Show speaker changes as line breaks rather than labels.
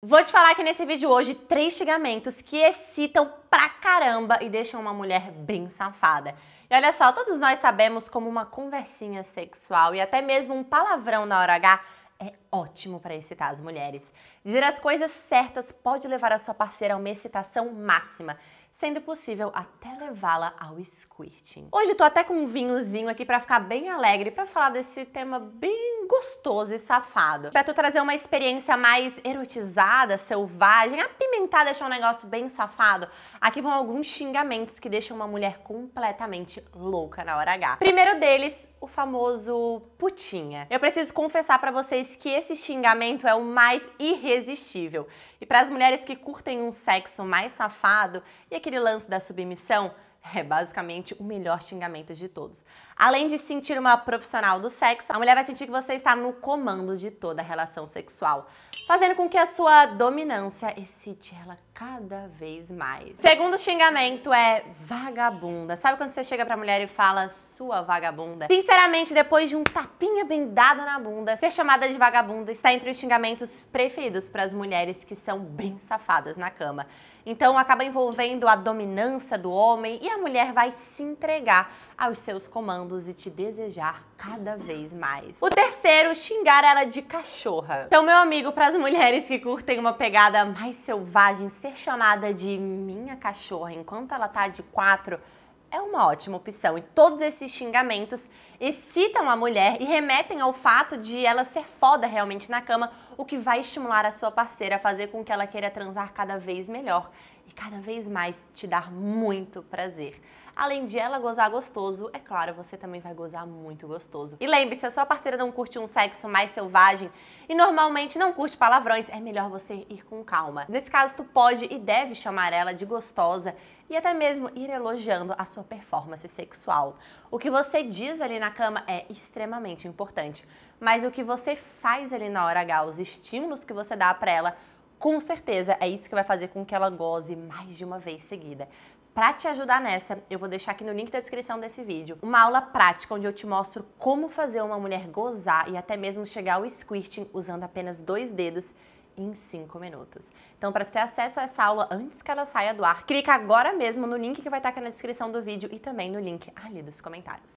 Vou te falar aqui nesse vídeo hoje três xingamentos que excitam pra caramba e deixam uma mulher bem safada. E olha só, todos nós sabemos como uma conversinha sexual e até mesmo um palavrão na hora H é ótimo para excitar as mulheres. Dizer as coisas certas pode levar a sua parceira a uma excitação máxima, sendo possível até levá-la ao squirting. Hoje tô até com um vinhozinho aqui para ficar bem alegre para falar desse tema bem gostoso e safado. Pra tu trazer uma experiência mais erotizada, selvagem, apimentada, deixar um negócio bem safado, aqui vão alguns xingamentos que deixam uma mulher completamente louca na hora H. Primeiro deles, o famoso putinha. Eu preciso confessar para vocês que esse xingamento é o mais irresistível. E para as mulheres que curtem um sexo mais safado e aquele lance da submissão, é basicamente o melhor xingamento de todos. Além de sentir uma profissional do sexo, a mulher vai sentir que você está no comando de toda a relação sexual, fazendo com que a sua dominância excite ela cada vez mais. Segundo xingamento é vagabunda. Sabe quando você chega pra mulher e fala, sua vagabunda? Sinceramente, depois de um tapinha bem dado na bunda, ser chamada de vagabunda está entre os xingamentos preferidos para as mulheres que são bem safadas na cama. Então acaba envolvendo a dominância do homem e a mulher vai se entregar aos seus comandos e te desejar cada vez mais. O terceiro, xingar ela de cachorra. Então, meu amigo, para as mulheres que curtem uma pegada mais selvagem, ser chamada de minha cachorra enquanto ela tá de 4 é uma ótima opção. E todos esses xingamentos excitam a mulher e remetem ao fato de ela ser foda realmente na cama, o que vai estimular a sua parceira a fazer com que ela queira transar cada vez melhor e cada vez mais te dar muito prazer. Além de ela gozar gostoso, é claro, você também vai gozar muito gostoso. E lembre-se, a sua parceira não curte um sexo mais selvagem e normalmente não curte palavrões, é melhor você ir com calma. Nesse caso, tu pode e deve chamar ela de gostosa e até mesmo ir elogiando a sua performance sexual. O que você diz ali na cama é extremamente importante, mas o que você faz ali na hora H, os estímulos que você dá para ela com certeza é isso que vai fazer com que ela goze mais de uma vez seguida. Para te ajudar nessa, eu vou deixar aqui no link da descrição desse vídeo uma aula prática onde eu te mostro como fazer uma mulher gozar e até mesmo chegar ao squirting usando apenas dois dedos em cinco minutos. Então, para ter acesso a essa aula antes que ela saia do ar, clica agora mesmo no link que vai estar aqui na descrição do vídeo e também no link ali dos comentários.